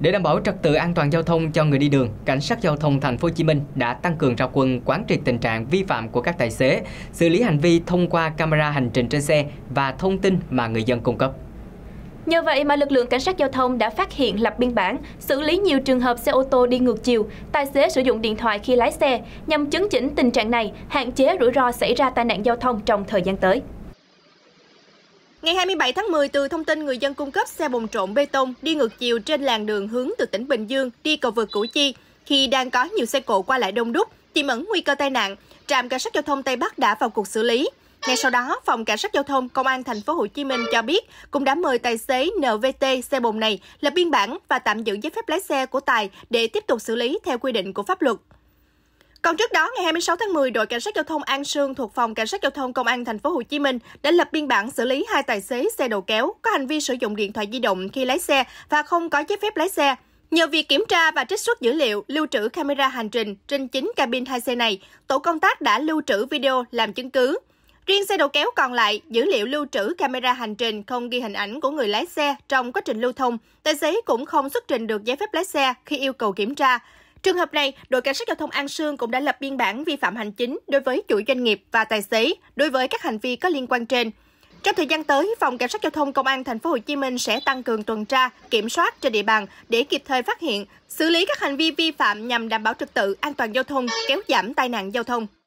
Để đảm bảo trật tự an toàn giao thông cho người đi đường, cảnh sát giao thông thành phố Hồ Chí Minh đã tăng cường ra quân quán triệt tình trạng vi phạm của các tài xế, xử lý hành vi thông qua camera hành trình trên xe và thông tin mà người dân cung cấp. Nhờ vậy mà lực lượng cảnh sát giao thông đã phát hiện lập biên bản, xử lý nhiều trường hợp xe ô tô đi ngược chiều, tài xế sử dụng điện thoại khi lái xe, nhằm chứng chỉnh tình trạng này, hạn chế rủi ro xảy ra tai nạn giao thông trong thời gian tới. Ngày 27 tháng 10, từ thông tin người dân cung cấp xe bồn trộn bê tông đi ngược chiều trên làn đường hướng từ tỉnh Bình Dương đi cầu vượt Củ Chi, khi đang có nhiều xe cộ qua lại đông đúc, tiềm ẩn nguy cơ tai nạn, trạm cảnh sát giao thông Tây Bắc đã vào cuộc xử lý. Ngay sau đó, phòng cảnh sát giao thông công an thành phố Hồ Chí Minh cho biết cũng đã mời tài xế NVT xe bồn này lập biên bản và tạm giữ giấy phép lái xe của tài để tiếp tục xử lý theo quy định của pháp luật. Còn trước đó, ngày 26 tháng 10, đội cảnh sát giao thông An Sương thuộc phòng cảnh sát giao thông Công an thành phố Hồ Chí Minh đã lập biên bản xử lý hai tài xế xe đầu kéo có hành vi sử dụng điện thoại di động khi lái xe và không có giấy phép lái xe. Nhờ việc kiểm tra và trích xuất dữ liệu lưu trữ camera hành trình trên chính cabin hai xe này, tổ công tác đã lưu trữ video làm chứng cứ. Riêng xe đầu kéo còn lại, dữ liệu lưu trữ camera hành trình không ghi hình ảnh của người lái xe trong quá trình lưu thông. Tài xế cũng không xuất trình được giấy phép lái xe khi yêu cầu kiểm tra. Trường hợp này, đội cảnh sát giao thông An Sương cũng đã lập biên bản vi phạm hành chính đối với chủ doanh nghiệp và tài xế đối với các hành vi có liên quan trên. Trong thời gian tới, phòng cảnh sát giao thông công an thành phố Hồ Chí Minh sẽ tăng cường tuần tra, kiểm soát trên địa bàn để kịp thời phát hiện, xử lý các hành vi vi phạm nhằm đảm bảo trật tự an toàn giao thông, kéo giảm tai nạn giao thông.